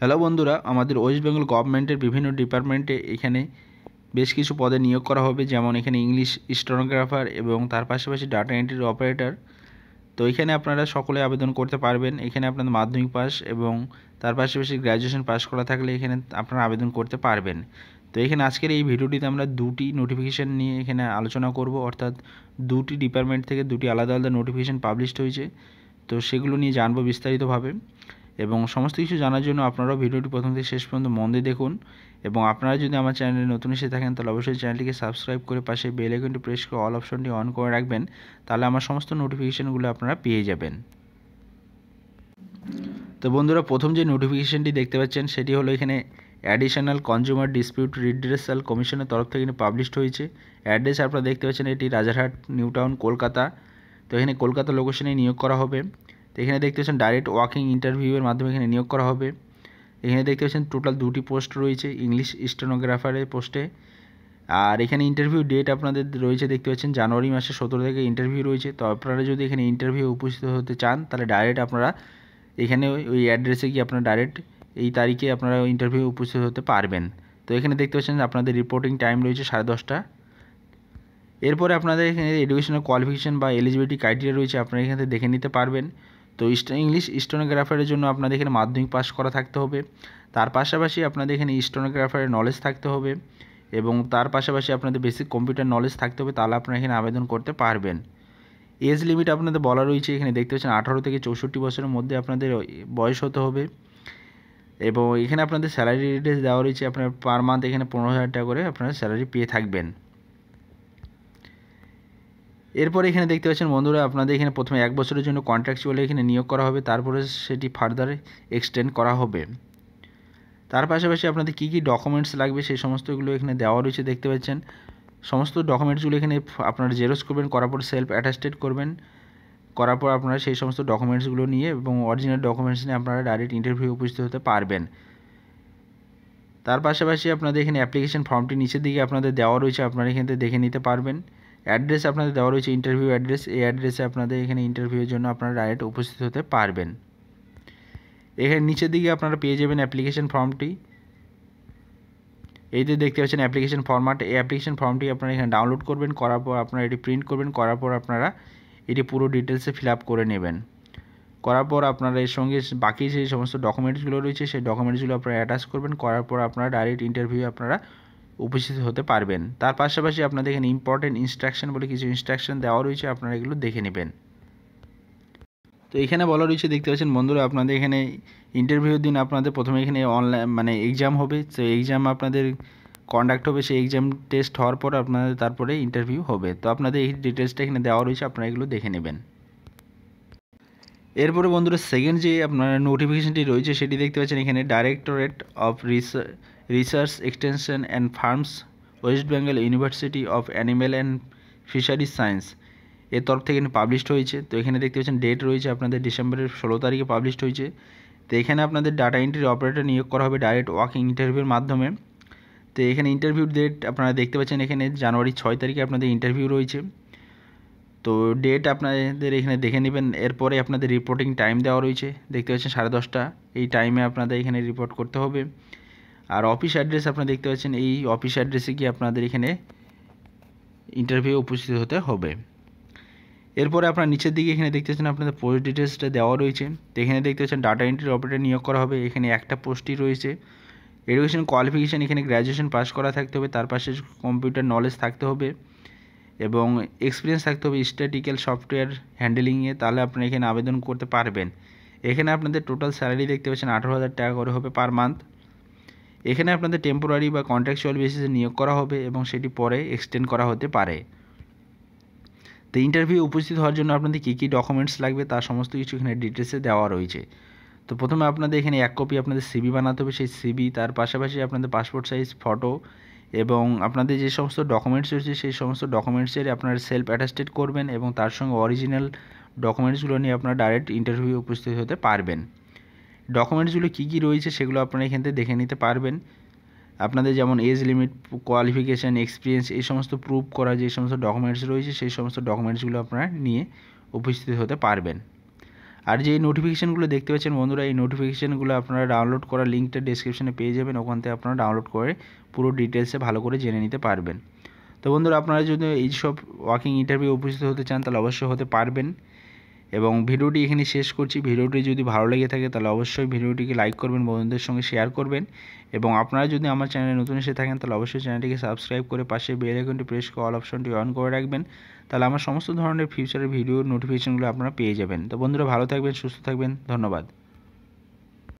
hello বন্ধুরা আমাদের West Bengal গভর্নমেন্টের বিভিন্ন ডিপার্টমেন্টে এখানে বেশ কিছু পদে নিয়োগ করা হবে যেমন এখানে ইংলিশ স্টোনোগ্রাফার এবং তার পাশাপাশি ডাটা এন্ট্রির অপারেটর তো এখানে আপনারা সকলে আবেদন করতে পারবেন এখানে আপনাদের মাধ্যমিক পাস এবং তার পাশাপাশি গ্র্যাজুয়েশন পাস করা থাকলে এখানে আপনারা আবেদন করতে পারবেন তো এখানে আজকের এই ভিডিওটিতে আমরা দুটি নোটিফিকেশান নিয়ে এখানে আলোচনা করব অর্থাৎ দুটি ডিপার্টমেন্ট থেকে দুটি আলাদা আলাদা নোটিফিকেশান পাবলিশড হয়েছে তো সেগুলো নিয়ে জানবো বিস্তারিতভাবে এবং সমস্ত কিছু জানার জন্য আপনারাও ভিডিওটি প্রথম থেকে শেষ পর্যন্ত মন দিয়ে দেখুন এবং আপনারা যদি আমার চ্যানেলে নতুন এসে থাকেন তাহলে অবশ্যই চ্যানেলটিকে সাবস্ক্রাইব করে পাশে বেল আইকনটি প্রেস করে অল অপশনটি অন করে রাখবেন তাহলে আমার সমস্ত নোটিফিকেশানগুলো আপনারা পেয়ে যাবেন তো বন্ধুরা প্রথম যে নোটিফিকেশানটি দেখতে পাচ্ছেন সেটি হলো এখানে অ্যাডিশনাল কনজিউমার ডিসপিউট রিড্রেসাল কমিশনের তরফ থেকে পাবলিশড হয়েছে অ্যাড্রেস আপনারা দেখতে পাচ্ছেন এটি রাজারহাট নিউ টাউন কলকাতা তো এখানে কলকাতা লোকেশনে নিয়োগ করা হবে তো এখানে দেখতে পাচ্ছেন ডাইরেক্ট ওয়াকিং ইন্টারভিউয়ের মাধ্যমে এখানে নিয়োগ করা হবে এখানে দেখতে পাচ্ছেন টোটাল দুটি পোস্ট রয়েছে ইংলিশ স্টেনোগ্রাফারের পোস্টে আর এখানে ইন্টারভিউ ডেট আপনাদের রয়েছে দেখতে পাচ্ছেন জানুয়ারি মাসের সতেরো থেকে ইন্টারভিউ রয়েছে তো আপনারা যদি এখানে ইন্টারভিউ উপস্থিত হতে চান তাহলে ডাইরেক্ট আপনারা এখানে ওই অ্যাড্রেসে গিয়ে আপনারা ডাইরেক্ট এই তারিখে আপনারা ইন্টারভিউ উপস্থিত হতে পারবেন তো এখানে দেখতে পাচ্ছেন আপনাদের রিপোর্টিং টাইম রয়েছে সাড়ে দশটা এরপরে আপনাদের এখানে এডুকেশনাল কোয়ালিফিকেশান বা এলিজিবিলিটি ক্রাইটেরিয়া রয়েছে আপনারা এখানে দেখে নিতে পারবেন তো ইংলিশ স্টোনোগ্রাফারের জন্য আপনাদের এখানে মাধ্যমিক পাস করা থাকতে হবে তার পাশাপাশি আপনাদের এখানে স্টোনোগ্রাফারের নলেজ থাকতে হবে এবং তার পাশাপাশি আপনাদের বেসিক কম্পিউটার নলেজ থাকতে হবে তাহলে আপনারা এখানে আবেদন করতে পারবেন এজ লিমিট আপনাদের বলা রয়েছে এখানে দেখতে পাচ্ছেন আঠারো থেকে চৌষট্টি বছরের মধ্যে আপনাদের বয়স হতে হবে এবং এখানে আপনাদের স্যালারি ডিটেলস দেওয়া রয়েছে আপনার পার মান্থ এখানে পনেরো হাজার টাকা করে আপনারা স্যালারি পেয়ে থাকবেন এরপর এখানে দেখতে পাচ্ছেন বন্ধুরা আপনাদের এখানে প্রথমে এক বছরের জন্য কন্ট্রাকচুয়াল এখানে নিয়োগ করা হবে তারপরে সেটি ফার্দার এক্সটেন্ড করা হবে তার পাশাপাশি আপনাদের কী কী ডকুমেন্টস লাগবে সেই সমস্তগুলো এখানে দেওয়া রয়েছে দেখতে পাচ্ছেন সমস্ত ডকুমেন্টসগুলো এখানে আপনারা জেরক্স করবেন করার পর সেলফ অ্যাটাস্টেড করবেন করার পর আপনারা সেই সমস্ত ডকুমেন্টসগুলো নিয়ে এবং অরিজিনাল ডকুমেন্টস নিয়ে আপনারা ডাইরেক্ট ইন্টারভিউ উপস্থিত হতে পারবেন তার পাশাপাশি আপনাদের এখানে অ্যাপ্লিকেশান ফর্মটি নিচের দিকে আপনাদের দেওয়া রয়েছে আপনারা এখান থেকে দেখে নিতে পারবেন অ্যাড্রেস আপনাদের দেওয়া রয়েছে ইন্টারভিউ অ্যাড্রেস এই অ্যাড্রেসে আপনাদের এখানে ইন্টারভিউয়ের জন্য আপনারা ডাইরেক্ট উপস্থিত হতে পারবেন এখানে নিচের দিকে আপনারা পেয়ে যাবেন অ্যাপ্লিকেশন ফর্মটি এইতে দেখতে পাচ্ছেন অ্যাপ্লিকেশান ফর্মাট এই অ্যাপ্লিকেশন ফর্মটি আপনারা এখানে ডাউনলোড করবেন করার পর আপনারা এটি প্রিন্ট করবেন করার পর আপনারা এটি পুরো ডিটেলসে ফিল করে নেবেন করার পর আপনারা এর সঙ্গে বাকি যে সমস্ত ডকুমেন্টসগুলো রয়েছে সেই ডকুমেন্টসগুলো আপনারা অ্যাটাচ করবেন করার পর আপনারা ডাইরেক্ট ইন্টারভিউ আপনারা উপস্থিত হতে পারবেন তার পাশাপাশি আপনাদের এখানে ইম্পর্টেন্ট ইনস্ট্রাকশন বলে কিছু ইনস্ট্রাকশন দেওয়া রয়েছে আপনারা এগুলো দেখে নেবেন তো এখানে বলা রয়েছে দেখতে পাচ্ছেন বন্ধুরা আপনাদের এখানে ইন্টারভিউর দিন আপনাদের প্রথমে এখানে অনলাইন মানে এক্সাম হবে তো এক্সাম আপনাদের কন্ডাক্ট হবে সেই এক্সাম টেস্ট হওয়ার পর আপনাদের তারপরে ইন্টারভিউ হবে তো আপনাদের এই ডিটেলসটা এখানে দেওয়া রয়েছে আপনারা এগুলো দেখে নেবেন এরপরে বন্ধুরা সেকেন্ড যে আপনার নোটিফিকেশনটি রয়েছে সেটি দেখতে পাচ্ছেন এখানে directorate of research extension and farms west Bengal university of animal and fisheries science এর তরফ থেকে এখানে পাবলিশড হয়েছে তো এখানে দেখতে পাচ্ছেন ডেট রয়েছে আপনাদের ডিসেম্বরের ষোলো তারিখে পাবলিশড হয়েছে তো এখানে আপনাদের ডাটা এন্ট্রি অপারেটর নিয়োগ করা হবে ডাইরেক্ট ওয়াকিং ইন্টারভিউর মাধ্যমে তো এখানে ইন্টারভিউ ডেট আপনারা দেখতে পাচ্ছেন এখানে জানুয়ারি ছয় তারিখে আপনাদের ইন্টারভিউ রয়েছে তো ডেট আপনাদের এখানে দেখে নেবেন এরপরে আপনাদের রিপোর্টিং টাইম দেওয়া রয়েছে দেখতে পাচ্ছেন সাড়ে দশটা এই টাইমে আপনাদের এখানে রিপোর্ট করতে হবে আর অফিস অ্যাড্রেস আপনারা দেখতে পাচ্ছেন এই অফিস অ্যাড্রেসে গিয়ে আপনাদের এখানে ইন্টারভিউ উপস্থিত হতে হবে এরপরে আপনার নিচের দিকে এখানে দেখতে পাচ্ছেন আপনাদের পোস্ট ডিটেলসটা দেওয়া রয়েছে এখানে দেখতে পাচ্ছেন ডাটা এন্ট্রি অপারেটর নিয়োগ করা হবে এখানে একটা পোস্টই রয়েছে এডুকেশন কোয়ালিফিকেশান এখানে গ্র্যাজুয়েশন পাস করা থাকতে হবে তার পাশে কম্পিউটার নলেজ থাকতে হবে এবং এক্সপিরিয়েন্স থাকতে হবে স্ট্যাটিক্যাল সফটওয়্যার হ্যান্ডেলিংয়ে তাহলে আপনি এখানে আবেদন করতে পারবেন এখানে আপনাদের টোটাল স্যালারি দেখতে পাচ্ছেন আঠারো হাজার টাকা করে হবে পার মান্থ এখানে আপনাদের টেম্পোরারি বা কন্ট্রাকচুয়াল বেসিসে নিয়োগ করা হবে এবং সেটি পরে এক্সটেন্ড করা হতে পারে তো ইন্টারভিউ উপস্থিত হওয়ার জন্য আপনাদের কী কী ডকুমেন্টস লাগবে তার সমস্ত কিছু এখানে ডিটেলসে দেওয়া রয়েছে তো প্রথমে আপনাদের এখানে এক কপি আপনাদের সিবি বানাতে হবে সেই সিবি তার পাশাপাশি আপনাদের পাসপোর্ট সাইজ ফটো এবং আপনাদের যে সমস্ত ডকুমেন্টস রয়েছে সেই সমস্ত ডকুমেন্টসের আপনার সেলফ অ্যাটাস্টেড করবেন এবং তার সঙ্গে অরিজিনাল ডকুমেন্টসগুলো নিয়ে আপনারা ডাইরেক্ট ইন্টারভিউ উপস্থিত হতে পারবেন ডকুমেন্টসগুলো কী কী রয়েছে সেগুলো আপনারা এখান থেকে দেখে নিতে পারবেন আপনাদের যেমন এজ লিমিট কোয়ালিফিকেশান এক্সপিরিয়েন্স এই সমস্ত প্রুফ করা যে সমস্ত ডকুমেন্টস রয়েছে সেই সমস্ত ডকুমেন্টসগুলো আপনারা নিয়ে উপস্থিত হতে পারবেন আর যে নোটিফিকেশানগুলো দেখতে পাচ্ছেন বন্ধুরা এই নোটিফিকেশানগুলো আপনারা ডাউনলোড করার লিঙ্কটা ডিসক্রিপশানে পেয়ে যাবেন ওখান থেকে আপনারা ডাউনলোড করে পুরো ডিটেলসে ভালো করে জেনে নিতে পারবেন তো বন্ধুরা আপনারা যদি এইসব ওয়াকিং ইন্টারভিউ উপস্থিত হতে চান তাহলে অবশ্যই হতে পারবেন এবং ভিডিওটি এখানে শেষ করছি ভিডিওটি যদি ভালো লেগে থাকে তাহলে অবশ্যই ভিডিওটিকে লাইক করবেন বন্ধুদের সঙ্গে শেয়ার করবেন এবং আপনারা যদি আমার চ্যানেলে নতুন এসে থাকেন তাহলে অবশ্যই চ্যানেলটিকে সাবস্ক্রাইব করে পাশে বেল আইকনটি প্রেস করে অল অপশনটি অন করে রাখবেন তাহলে আমার সমস্ত ধরনের ফিউচারের ভিডিও নোটিফিকেশনগুলো আপনারা পেয়ে যাবেন তো বন্ধুরা ভালো থাকবেন সুস্থ থাকবেন ধন্যবাদ